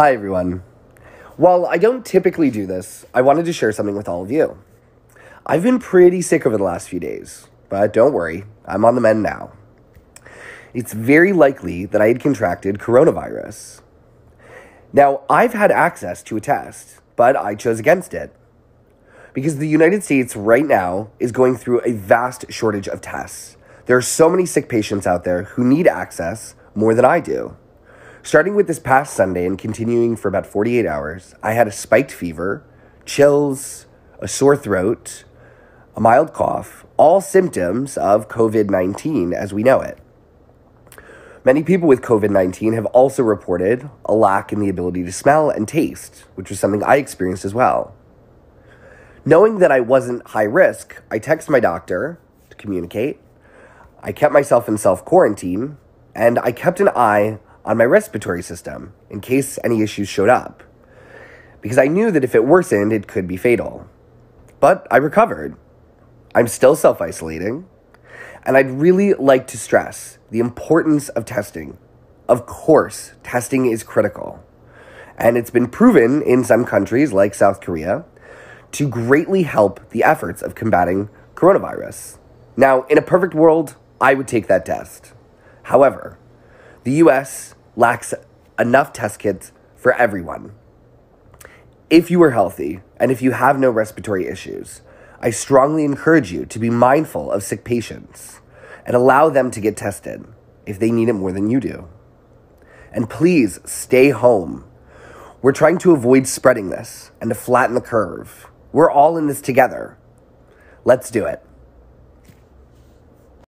Hi, everyone. While I don't typically do this, I wanted to share something with all of you. I've been pretty sick over the last few days, but don't worry, I'm on the mend now. It's very likely that I had contracted coronavirus. Now, I've had access to a test, but I chose against it. Because the United States right now is going through a vast shortage of tests. There are so many sick patients out there who need access more than I do. Starting with this past Sunday and continuing for about 48 hours, I had a spiked fever, chills, a sore throat, a mild cough, all symptoms of COVID 19 as we know it. Many people with COVID 19 have also reported a lack in the ability to smell and taste, which was something I experienced as well. Knowing that I wasn't high risk, I texted my doctor to communicate. I kept myself in self quarantine, and I kept an eye on my respiratory system in case any issues showed up, because I knew that if it worsened, it could be fatal. But I recovered. I'm still self isolating. And I'd really like to stress the importance of testing. Of course, testing is critical. And it's been proven in some countries, like South Korea, to greatly help the efforts of combating coronavirus. Now, in a perfect world, I would take that test. However, the US lacks enough test kits for everyone. If you are healthy and if you have no respiratory issues, I strongly encourage you to be mindful of sick patients and allow them to get tested if they need it more than you do. And please stay home. We're trying to avoid spreading this and to flatten the curve. We're all in this together. Let's do it.